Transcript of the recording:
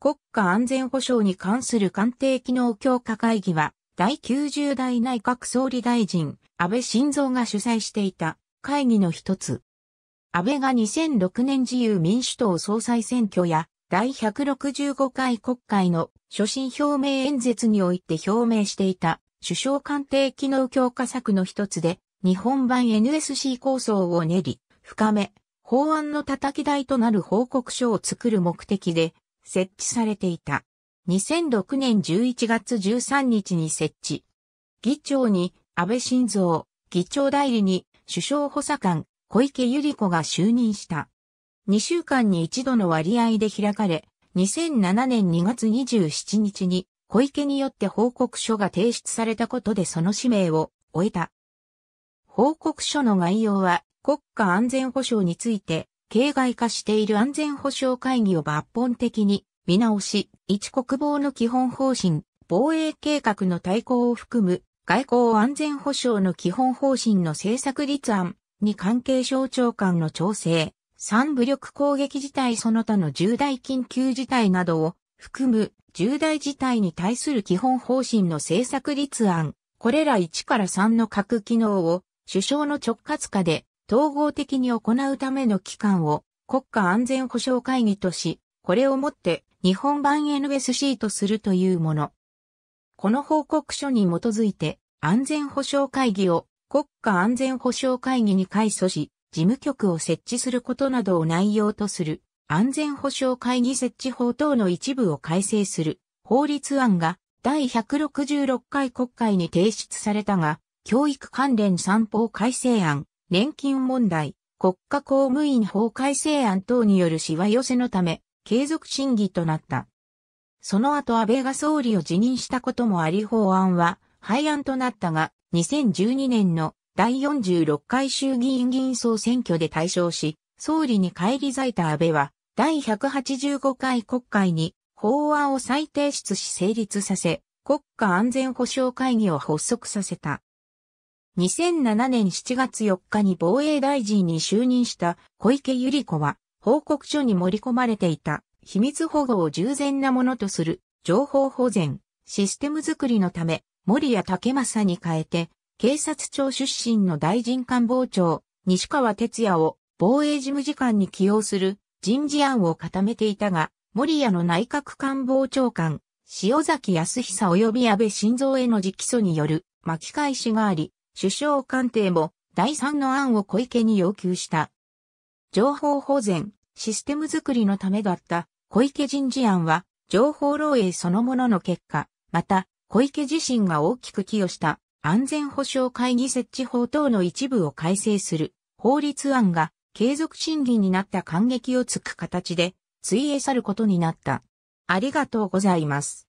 国家安全保障に関する官邸機能強化会議は、第90代内閣総理大臣、安倍晋三が主催していた会議の一つ。安倍が2006年自由民主党総裁選挙や、第165回国会の所信表明演説において表明していた首相官邸機能強化策の一つで、日本版 NSC 構想を練り、深め、法案の叩き台となる報告書を作る目的で、設置されていた。2006年11月13日に設置。議長に安倍晋三、議長代理に首相補佐官小池百合子が就任した。2週間に1度の割合で開かれ、2007年2月27日に小池によって報告書が提出されたことでその使命を終えた。報告書の概要は国家安全保障について形骸化している安全保障会議を抜本的に見直し、一国防の基本方針、防衛計画の対抗を含む外交安全保障の基本方針の政策立案に関係省庁間の調整、三武力攻撃事態その他の重大緊急事態などを含む重大事態に対する基本方針の政策立案、これら1から3の各機能を首相の直轄下で統合的に行うための機関を国家安全保障会議とし、これをもって日本版 NSC とするというもの。この報告書に基づいて安全保障会議を国家安全保障会議に改組し、事務局を設置することなどを内容とする安全保障会議設置法等の一部を改正する法律案が第166回国会に提出されたが、教育関連三法改正案、年金問題、国家公務員法改正案等によるしわ寄せのため、継続審議となった。その後安倍が総理を辞任したこともあり法案は廃案となったが、2012年の第46回衆議院議員総選挙で対象し、総理に返り咲いた安倍は、第185回国会に法案を再提出し成立させ、国家安全保障会議を発足させた。2007年7月4日に防衛大臣に就任した小池百合子は、報告書に盛り込まれていた秘密保護を従前なものとする情報保全、システム作りのため、森谷武正に変えて、警察庁出身の大臣官房長、西川哲也を防衛事務次官に起用する人事案を固めていたが、森谷の内閣官房長官、塩崎康久及び安倍晋三への直訴による巻き返しがあり、首相官邸も第三の案を小池に要求した。情報保全、システムづくりのためだった小池人事案は情報漏洩そのものの結果、また小池自身が大きく寄与した安全保障会議設置法等の一部を改正する法律案が継続審議になった感激をつく形で、追えさることになった。ありがとうございます。